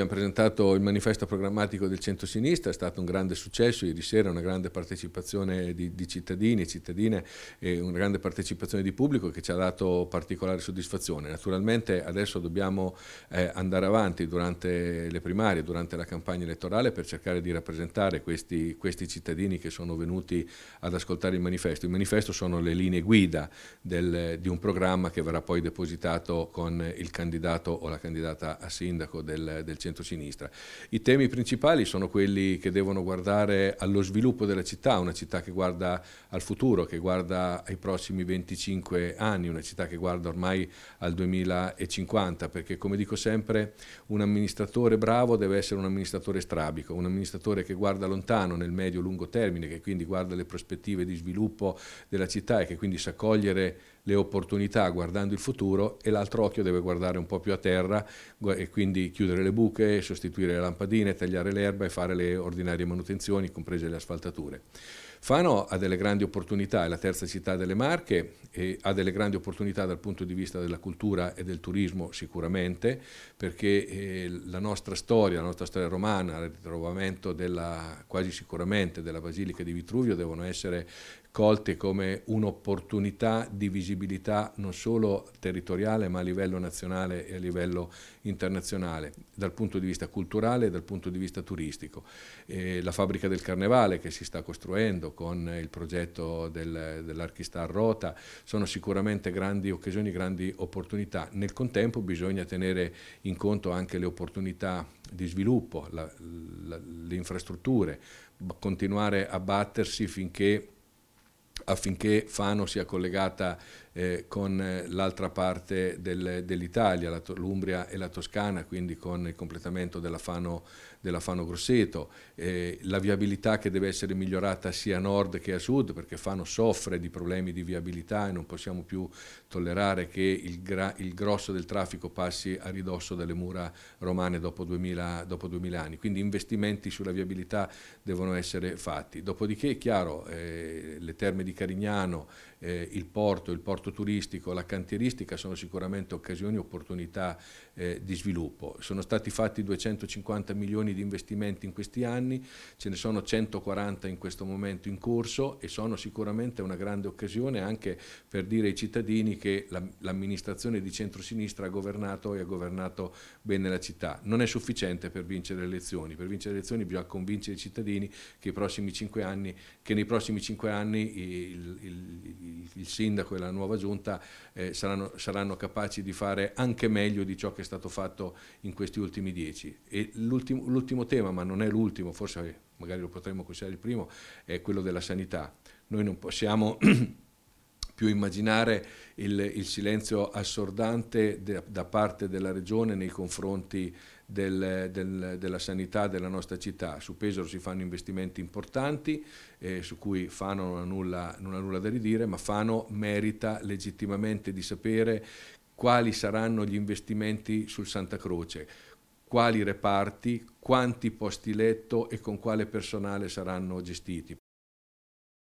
Abbiamo presentato il manifesto programmatico del centro-sinistra, è stato un grande successo ieri sera, una grande partecipazione di, di cittadini e cittadine, e una grande partecipazione di pubblico che ci ha dato particolare soddisfazione. Naturalmente adesso dobbiamo eh, andare avanti durante le primarie, durante la campagna elettorale per cercare di rappresentare questi, questi cittadini che sono venuti ad ascoltare il manifesto. Il manifesto sono le linee guida del, di un programma che verrà poi depositato con il candidato o la candidata a sindaco del, del centrosinistra. I temi principali sono quelli che devono guardare allo sviluppo della città, una città che guarda al futuro, che guarda ai prossimi 25 anni, una città che guarda ormai al 2050, perché come dico sempre un amministratore bravo deve essere un amministratore strabico, un amministratore che guarda lontano nel medio-lungo termine, che quindi guarda le prospettive di sviluppo della città e che quindi sa cogliere le opportunità guardando il futuro e l'altro occhio deve guardare un po' più a terra e quindi chiudere le buche, sostituire le lampadine, tagliare l'erba e fare le ordinarie manutenzioni, comprese le asfaltature. Fano ha delle grandi opportunità, è la terza città delle Marche, e ha delle grandi opportunità dal punto di vista della cultura e del turismo sicuramente, perché eh, la nostra storia, la nostra storia romana, il ritrovamento della, quasi sicuramente della Basilica di Vitruvio devono essere colte come un'opportunità di visibilità non solo territoriale ma a livello nazionale e a livello internazionale, dal punto di vista culturale e dal punto di vista turistico. Eh, la fabbrica del carnevale che si sta costruendo, con il progetto del, dell'Archistar Rota, sono sicuramente grandi occasioni, grandi opportunità. Nel contempo bisogna tenere in conto anche le opportunità di sviluppo, la, la, le infrastrutture, continuare a battersi finché affinché Fano sia collegata eh, con eh, l'altra parte del, dell'Italia, l'Umbria e la Toscana, quindi con il completamento della Fano, della Fano Grosseto, eh, la viabilità che deve essere migliorata sia a nord che a sud, perché Fano soffre di problemi di viabilità e non possiamo più tollerare che il, il grosso del traffico passi a ridosso delle mura romane dopo 2000, dopo 2000, anni, quindi investimenti sulla viabilità devono essere fatti. Dopodiché è chiaro, eh, le terme di Carignano, eh, il porto, il porto turistico, la cantieristica sono sicuramente occasioni e opportunità eh, di sviluppo. Sono stati fatti 250 milioni di investimenti in questi anni, ce ne sono 140 in questo momento in corso e sono sicuramente una grande occasione anche per dire ai cittadini che l'amministrazione di centrosinistra ha governato e ha governato bene la città. Non è sufficiente per vincere le elezioni, per vincere le elezioni bisogna convincere i cittadini che, i prossimi 5 anni, che nei prossimi cinque anni il, il, il, sindaco e la nuova giunta eh, saranno, saranno, capaci di fare anche meglio di ciò che è stato fatto in questi ultimi dieci. l'ultimo, tema, ma non è l'ultimo, forse magari lo potremmo considerare il primo, è quello della sanità. Noi non possiamo più immaginare il, il silenzio assordante de, da parte della Regione nei confronti del, del, della sanità della nostra città. Su Pesaro si fanno investimenti importanti eh, su cui Fano non ha, nulla, non ha nulla da ridire, ma Fano merita legittimamente di sapere quali saranno gli investimenti sul Santa Croce, quali reparti, quanti posti letto e con quale personale saranno gestiti.